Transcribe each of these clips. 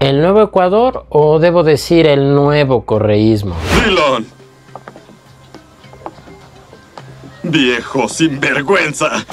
¿El nuevo Ecuador o debo decir el nuevo correísmo? ¡Dilon! Viejo sinvergüenza.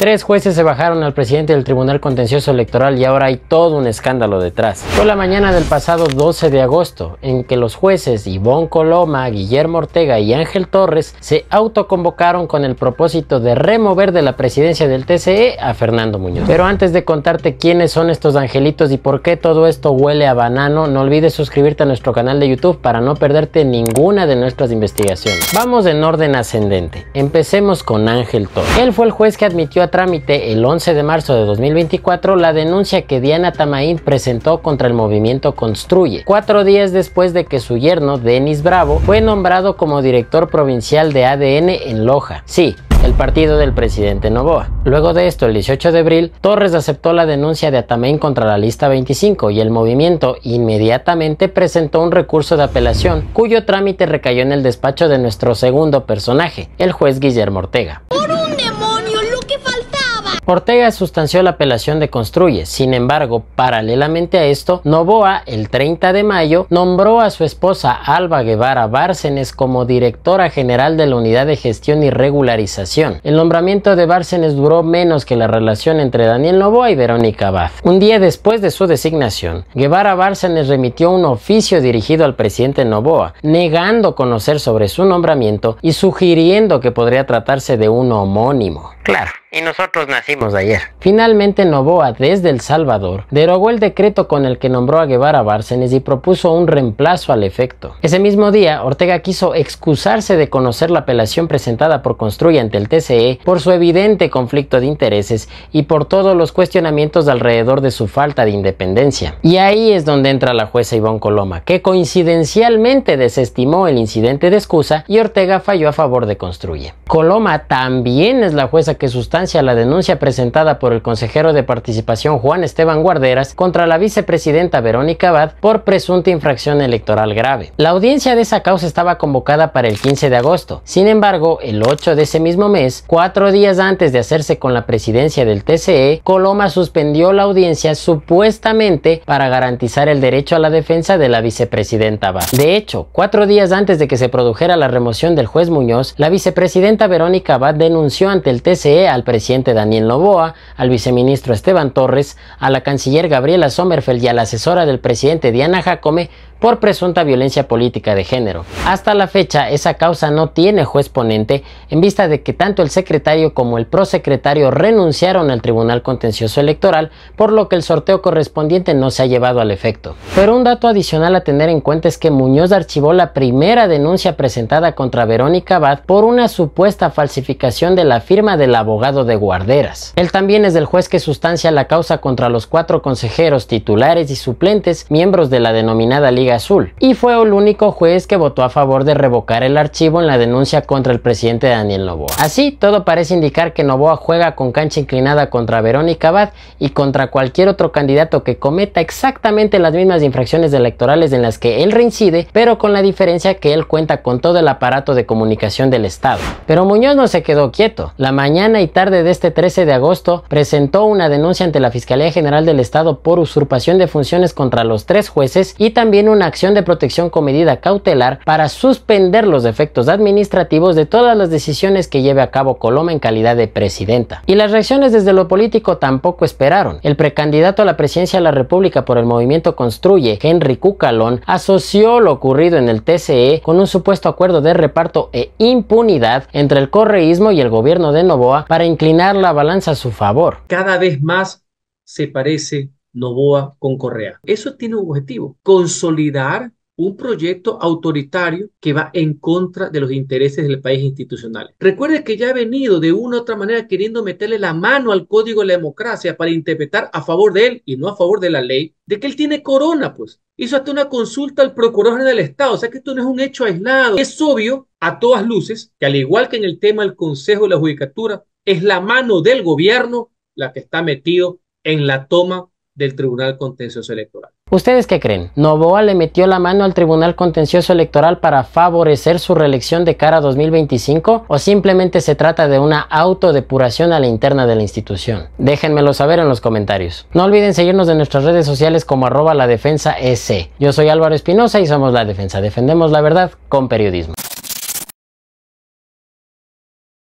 Tres jueces se bajaron al presidente del Tribunal Contencioso Electoral y ahora hay todo un escándalo detrás. Fue la mañana del pasado 12 de agosto en que los jueces Ivonne Coloma, Guillermo Ortega y Ángel Torres se autoconvocaron con el propósito de remover de la presidencia del TCE a Fernando Muñoz. Pero antes de contarte quiénes son estos angelitos y por qué todo esto huele a banano, no olvides suscribirte a nuestro canal de YouTube para no perderte ninguna de nuestras investigaciones. Vamos en orden ascendente. Empecemos con Ángel Torres. Él fue el juez que admitió a trámite el 11 de marzo de 2024 la denuncia que Diana Tamaín presentó contra el movimiento Construye, cuatro días después de que su yerno, Denis Bravo, fue nombrado como director provincial de ADN en Loja. Sí, el partido del presidente Novoa. Luego de esto, el 18 de abril, Torres aceptó la denuncia de Atamain contra la lista 25 y el movimiento inmediatamente presentó un recurso de apelación, cuyo trámite recayó en el despacho de nuestro segundo personaje, el juez Guillermo Ortega. Ortega sustanció la apelación de Construye, sin embargo, paralelamente a esto, Novoa, el 30 de mayo, nombró a su esposa Alba Guevara Bárcenes como directora general de la Unidad de Gestión y Regularización. El nombramiento de Bárcenes duró menos que la relación entre Daniel Novoa y Verónica Vaz. Un día después de su designación, Guevara Bárcenes remitió un oficio dirigido al presidente Novoa, negando conocer sobre su nombramiento y sugiriendo que podría tratarse de un homónimo. Claro y nosotros nacimos ayer. Finalmente Novoa desde El Salvador derogó el decreto con el que nombró a Guevara Bárcenes... y propuso un reemplazo al efecto. Ese mismo día, Ortega quiso excusarse de conocer la apelación presentada por Construye ante el TCE por su evidente conflicto de intereses y por todos los cuestionamientos alrededor de su falta de independencia. Y ahí es donde entra la jueza Ivonne Coloma, que coincidencialmente desestimó el incidente de excusa y Ortega falló a favor de Construye. Coloma también es la jueza que susta la denuncia presentada por el consejero de participación Juan Esteban Guarderas contra la vicepresidenta Verónica Abad por presunta infracción electoral grave. La audiencia de esa causa estaba convocada para el 15 de agosto. Sin embargo, el 8 de ese mismo mes, cuatro días antes de hacerse con la presidencia del TCE, Coloma suspendió la audiencia supuestamente para garantizar el derecho a la defensa de la vicepresidenta Abad. De hecho, cuatro días antes de que se produjera la remoción del juez Muñoz, la vicepresidenta Verónica Abad denunció ante el TCE al presidente Daniel Novoa, al viceministro Esteban Torres, a la canciller Gabriela Sommerfeld y a la asesora del presidente Diana Jacome por presunta violencia política de género. Hasta la fecha, esa causa no tiene juez ponente en vista de que tanto el secretario como el prosecretario renunciaron al Tribunal Contencioso Electoral, por lo que el sorteo correspondiente no se ha llevado al efecto. Pero un dato adicional a tener en cuenta es que Muñoz archivó la primera denuncia presentada contra Verónica Abad por una supuesta falsificación de la firma del abogado de Guarderas. Él también es el juez que sustancia la causa contra los cuatro consejeros titulares y suplentes miembros de la denominada Liga Azul, y fue el único juez que votó a favor de revocar el archivo en la denuncia contra el presidente Daniel Novoa. Así, todo parece indicar que Novoa juega con cancha inclinada contra Verónica Abad y contra cualquier otro candidato que cometa exactamente las mismas infracciones electorales en las que él reincide, pero con la diferencia que él cuenta con todo el aparato de comunicación del Estado. Pero Muñoz no se quedó quieto. La mañana y tarde de este 13 de agosto presentó una denuncia ante la Fiscalía General del Estado por usurpación de funciones contra los tres jueces y también una una acción de protección con medida cautelar para suspender los efectos administrativos de todas las decisiones que lleve a cabo Coloma en calidad de presidenta. Y las reacciones desde lo político tampoco esperaron. El precandidato a la presidencia de la República por el movimiento Construye, Henry Cucalón, asoció lo ocurrido en el TCE con un supuesto acuerdo de reparto e impunidad entre el correísmo y el gobierno de Novoa para inclinar la balanza a su favor. Cada vez más se parece Novoa con Correa. Eso tiene un objetivo, consolidar un proyecto autoritario que va en contra de los intereses del país institucional. Recuerde que ya ha venido de una u otra manera queriendo meterle la mano al código de la democracia para interpretar a favor de él y no a favor de la ley, de que él tiene corona, pues. Hizo hasta una consulta al Procurador General del Estado, o sea que esto no es un hecho aislado. Es obvio, a todas luces, que al igual que en el tema del Consejo de la Judicatura, es la mano del gobierno la que está metido en la toma del Tribunal Contencioso Electoral. ¿Ustedes qué creen? ¿Novoa le metió la mano al Tribunal Contencioso Electoral para favorecer su reelección de cara a 2025 o simplemente se trata de una autodepuración a la interna de la institución? Déjenmelo saber en los comentarios. No olviden seguirnos en nuestras redes sociales como arroba la defensa e Yo soy Álvaro Espinosa y somos La Defensa. Defendemos la verdad con periodismo.